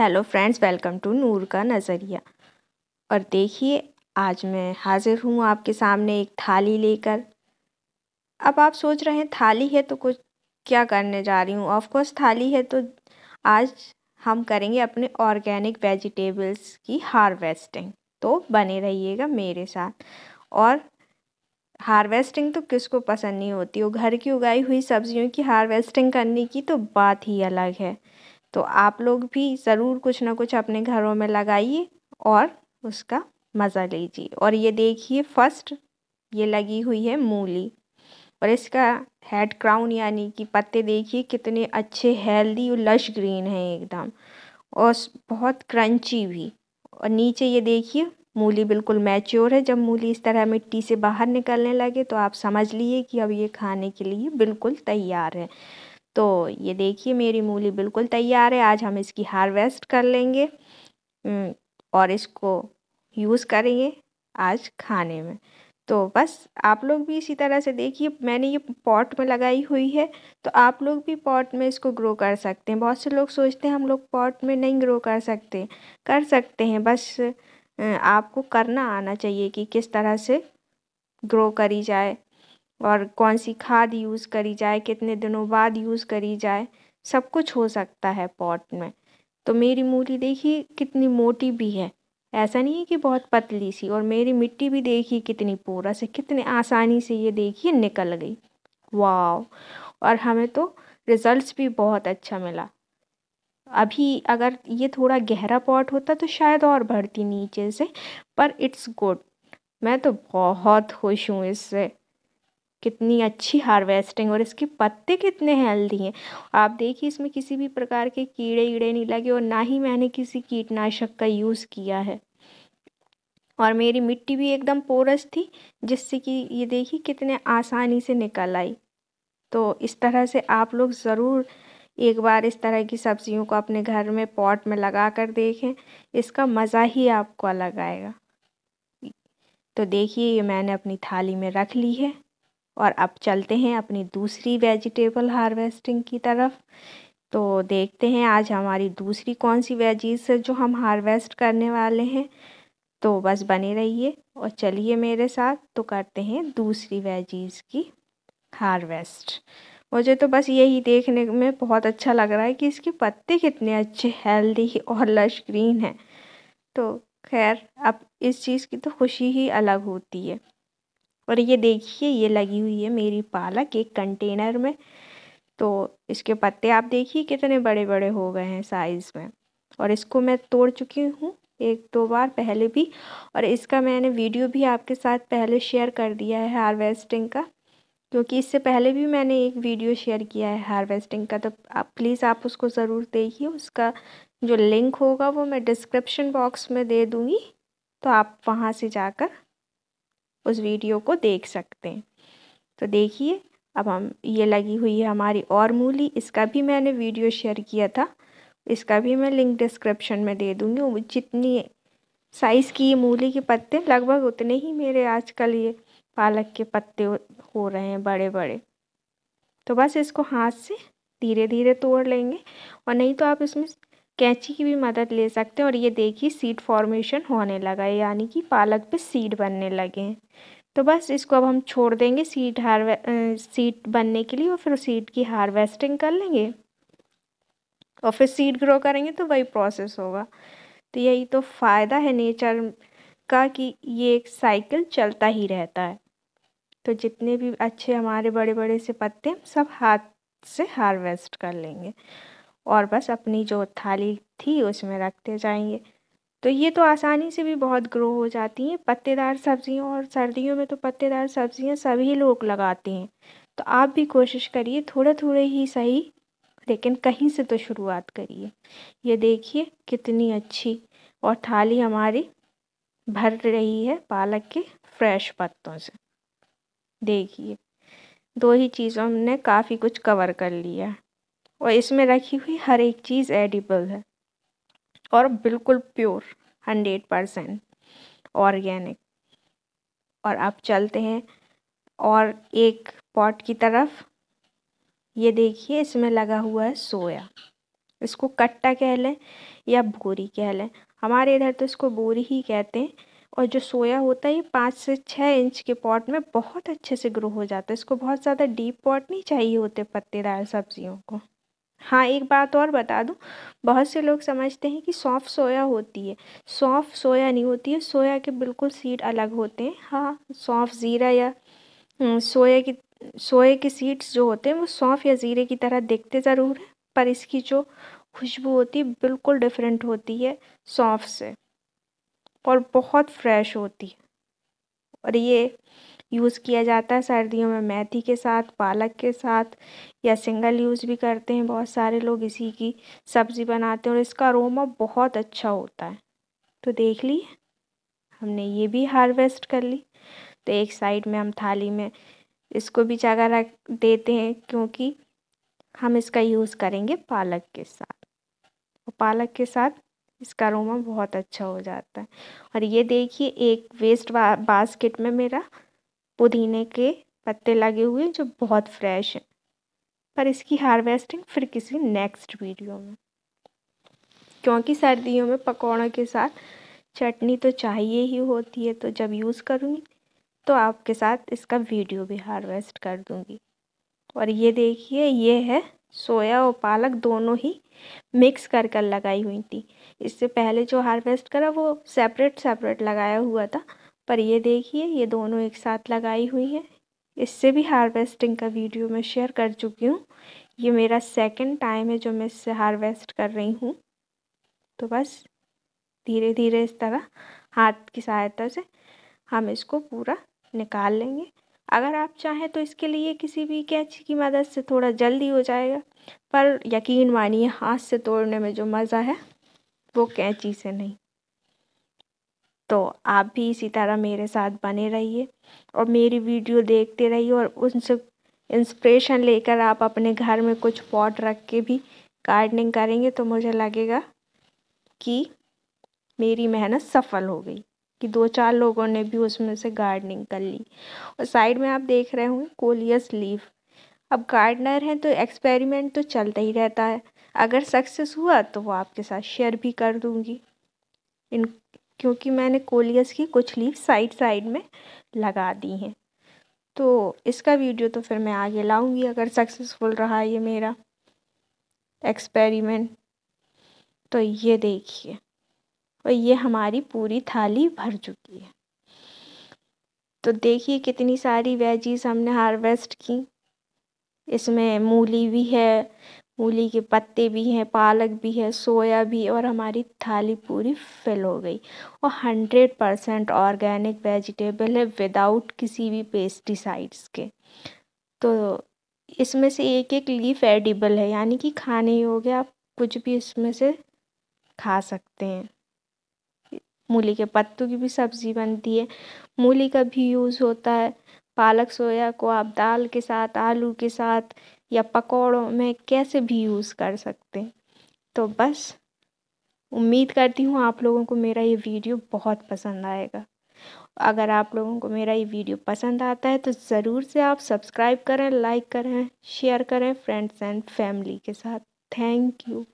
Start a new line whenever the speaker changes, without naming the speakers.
hello friends welcome to Noor का नज़रिया और देखिए आज मैं हाज़िर हूँ आपके सामने एक थाली लेकर अब आप सोच रहे हैं थाली है तो कुछ क्या करने जा रही हूँ ऑफकोर्स थाली है तो आज हम करेंगे अपने ऑर्गेनिक वेजिटेबल्स की हार्वेस्टिंग तो बने रहिएगा मेरे साथ और हार्वेस्टिंग तो किसको पसंद नहीं होती वो घर की उगाई हुई सब्जियों की हार्वेस्टिंग करने की तो बात ही अलग है तो आप लोग भी ज़रूर कुछ ना कुछ अपने घरों में लगाइए और उसका मज़ा लीजिए और ये देखिए फर्स्ट ये लगी हुई है मूली और इसका हेड क्राउन यानी कि पत्ते देखिए कितने अच्छे हेल्दी और लश ग्रीन हैं एकदम और बहुत क्रंची भी और नीचे ये देखिए मूली बिल्कुल मैच्योर है जब मूली इस तरह मिट्टी से बाहर निकलने लगे तो आप समझ लिए कि अब ये खाने के लिए बिल्कुल तैयार है तो ये देखिए मेरी मूली बिल्कुल तैयार है आज हम इसकी हार्वेस्ट कर लेंगे और इसको यूज़ करेंगे आज खाने में तो बस आप लोग भी इसी तरह से देखिए मैंने ये पॉट में लगाई हुई है तो आप लोग भी पॉट में इसको ग्रो कर सकते हैं बहुत से लोग सोचते हैं हम लोग पॉट में नहीं ग्रो कर सकते कर सकते हैं बस आपको करना आना चाहिए कि किस तरह से ग्रो करी जाए और कौन सी खाद यूज़ करी जाए कितने दिनों बाद यूज़ करी जाए सब कुछ हो सकता है पॉट में तो मेरी मूली देखिए कितनी मोटी भी है ऐसा नहीं है कि बहुत पतली सी और मेरी मिट्टी भी देखिए कितनी पूरा से कितने आसानी से ये देखिए निकल गई वाह और हमें तो रिज़ल्ट्स भी बहुत अच्छा मिला अभी अगर ये थोड़ा गहरा पॉट होता तो शायद और बढ़ती नीचे से पर इट्स गुड मैं तो बहुत खुश हूँ इससे कितनी अच्छी हार्वेस्टिंग और इसके पत्ते कितने हेल्दी हैं आप देखिए इसमें किसी भी प्रकार के कीड़े ईड़े नहीं लगे और ना ही मैंने किसी कीटनाशक का यूज़ किया है और मेरी मिट्टी भी एकदम पोरस थी जिससे कि ये देखिए कितने आसानी से निकल आई तो इस तरह से आप लोग ज़रूर एक बार इस तरह की सब्जियों को अपने घर में पॉट में लगा कर देखें इसका मज़ा ही आपको अलग आएगा तो देखिए ये मैंने अपनी थाली में रख ली है और अब चलते हैं अपनी दूसरी वेजिटेबल हार्वेस्टिंग की तरफ तो देखते हैं आज हमारी दूसरी कौन सी वेजीज है जो हम हार्वेस्ट करने वाले हैं तो बस बने रहिए और चलिए मेरे साथ तो करते हैं दूसरी वेजीज की हार्वेस्ट मुझे तो बस यही देखने में बहुत अच्छा लग रहा है कि इसके पत्ते कितने अच्छे हेल्दी और लश ग्रीन हैं तो खैर अब इस चीज़ की तो खुशी ही अलग होती है और ये देखिए ये लगी हुई है मेरी पालक एक कंटेनर में तो इसके पत्ते आप देखिए कितने बड़े बड़े हो गए हैं साइज़ में और इसको मैं तोड़ चुकी हूँ एक दो बार पहले भी और इसका मैंने वीडियो भी आपके साथ पहले शेयर कर दिया है हार्वेस्टिंग का क्योंकि इससे पहले भी मैंने एक वीडियो शेयर किया है हार्वेस्टिंग का तो आप प्लीज़ आप उसको ज़रूर देखिए उसका जो लिंक होगा वो मैं डिस्क्रिप्शन बॉक्स में दे दूँगी तो आप वहाँ से जाकर उस वीडियो को देख सकते हैं तो देखिए अब हम ये लगी हुई है हमारी और मूली इसका भी मैंने वीडियो शेयर किया था इसका भी मैं लिंक डिस्क्रिप्शन में दे दूँगी जितनी साइज़ की ये मूली के पत्ते लगभग उतने ही मेरे आजकल ये पालक के पत्ते हो रहे हैं बड़े बड़े तो बस इसको हाथ से धीरे धीरे तोड़ लेंगे और नहीं तो आप इसमें कैंची की भी मदद ले सकते हैं और ये देखिए सीड फॉर्मेशन होने लगा है यानी कि पालक पे सीड बनने लगे हैं तो बस इसको अब हम छोड़ देंगे सीड हारवे सीड बनने के लिए और फिर सीड की हार्वेस्टिंग कर लेंगे और फिर सीड ग्रो करेंगे तो वही प्रोसेस होगा तो यही तो फ़ायदा है नेचर का कि ये एक साइकिल चलता ही रहता है तो जितने भी अच्छे हमारे बड़े बड़े से पत्ते हम सब हाथ से हार्वेस्ट कर लेंगे और बस अपनी जो थाली थी उसमें रखते जाएंगे तो ये तो आसानी से भी बहुत ग्रो हो जाती हैं पत्तेदार सब्जियों और सर्दियों में तो पत्तेदार सब्जियां सभी लोग लगाते हैं तो आप भी कोशिश करिए थोड़े थोड़े ही सही लेकिन कहीं से तो शुरुआत करिए ये देखिए कितनी अच्छी और थाली हमारी भर रही है पालक के फ्रेश पत्तों से देखिए दो ही चीज़ों ने काफ़ी कुछ कवर कर लिया और इसमें रखी हुई हर एक चीज़ एडिबल है और बिल्कुल प्योर हंड्रेड परसेंट ऑर्गेनिक और अब चलते हैं और एक पॉट की तरफ ये देखिए इसमें लगा हुआ है सोया इसको कट्टा कह लें या बोरी कह लें हमारे इधर तो इसको बोरी ही कहते हैं और जो सोया होता है ये पाँच से छः इंच के पॉट में बहुत अच्छे से ग्रो हो जाता है इसको बहुत ज़्यादा डीप पॉट नहीं चाहिए होते पत्तेदार सब्जियों को हाँ एक बात और बता दूँ बहुत से लोग समझते हैं कि सौंफ सोया होती है सौंफ सोया नहीं होती है सोया के बिल्कुल सीड अलग होते हैं हाँ सौंफ ज़ीरा या हम्म, सोया की सोए के सीड्स जो होते हैं वो सौंफ या ज़ीरे की तरह देखते ज़रूर हैं पर इसकी जो खुशबू होती है बिल्कुल डिफरेंट होती है सौंफ से और बहुत फ्रेश होती है और ये यूज़ किया जाता है सर्दियों में मेथी के साथ पालक के साथ या सिंगल यूज़ भी करते हैं बहुत सारे लोग इसी की सब्ज़ी बनाते हैं और इसका अरोमा बहुत अच्छा होता है तो देख ली हमने ये भी हार्वेस्ट कर ली तो एक साइड में हम थाली में इसको भी जगह रख देते हैं क्योंकि हम इसका यूज़ करेंगे पालक के साथ और पालक के साथ इसका अरोमा बहुत अच्छा हो जाता है और ये देखिए एक वेस्ट बास्केट में मेरा पुदीने के पत्ते लगे हुए जो बहुत फ्रेश हैं पर इसकी हार्वेस्टिंग फिर किसी नेक्स्ट वीडियो में क्योंकि सर्दियों में पकौड़ों के साथ चटनी तो चाहिए ही होती है तो जब यूज़ करूँगी तो आपके साथ इसका वीडियो भी हार्वेस्ट कर दूँगी और ये देखिए ये है सोया और पालक दोनों ही मिक्स कर कर लगाई हुई थी इससे पहले जो हार्वेस्ट करा वो सेपरेट सेपरेट लगाया हुआ था पर ये देखिए ये दोनों एक साथ लगाई हुई हैं इससे भी हार्वेस्टिंग का वीडियो मैं शेयर कर चुकी हूँ ये मेरा सेकंड टाइम है जो मैं इससे हार्वेस्ट कर रही हूँ तो बस धीरे धीरे इस तरह हाथ की सहायता से हम इसको पूरा निकाल लेंगे अगर आप चाहें तो इसके लिए किसी भी कैच की मदद से थोड़ा जल्दी हो जाएगा पर यकीन मानिए हाथ से तोड़ने में जो मज़ा है वो कैंची से नहीं तो आप भी इसी तरह मेरे साथ बने रहिए और मेरी वीडियो देखते रहिए और उनसे इंस्पिरेशन लेकर आप अपने घर में कुछ पॉट रख के भी गार्डनिंग करेंगे तो मुझे लगेगा कि मेरी मेहनत सफल हो गई कि दो चार लोगों ने भी उसमें से गार्डनिंग कर ली और साइड में आप देख रहे होंगे कोलियस लीफ अब गार्डनर हैं तो एक्सपेरिमेंट तो चलता ही रहता है अगर सक्सेस हुआ तो वो आपके साथ शेयर भी कर दूँगी इन क्योंकि मैंने कोलियस की कुछ लीव साइड साइड में लगा दी हैं तो इसका वीडियो तो फिर मैं आगे लाऊंगी अगर सक्सेसफुल रहा ये मेरा एक्सपेरिमेंट तो ये देखिए और ये हमारी पूरी थाली भर चुकी है तो देखिए कितनी सारी वेजीज हमने हार्वेस्ट की इसमें मूली भी है मूली के पत्ते भी हैं पालक भी है सोया भी और हमारी थाली पूरी फिल हो गई और हंड्रेड परसेंट ऑर्गेनिक वेजिटेबल है विदाउट किसी भी पेस्टिसाइड्स के तो इसमें से एक एक लीफ एडिबल है यानी कि खाने योग्य आप कुछ भी इसमें से खा सकते हैं मूली के पत्तों की भी सब्ज़ी बनती है मूली का भी यूज़ होता है पालक सोया को आप दाल के साथ आलू के साथ या पकौड़ों में कैसे भी यूज़ कर सकते हैं तो बस उम्मीद करती हूँ आप लोगों को मेरा ये वीडियो बहुत पसंद आएगा अगर आप लोगों को मेरा ये वीडियो पसंद आता है तो ज़रूर से आप सब्सक्राइब करें लाइक करें शेयर करें फ्रेंड्स एंड फैमिली के साथ थैंक यू